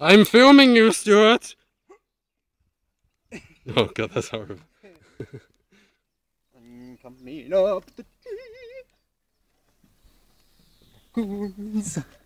I'm filming you, Stuart! oh god, that's horrible. I'm coming up the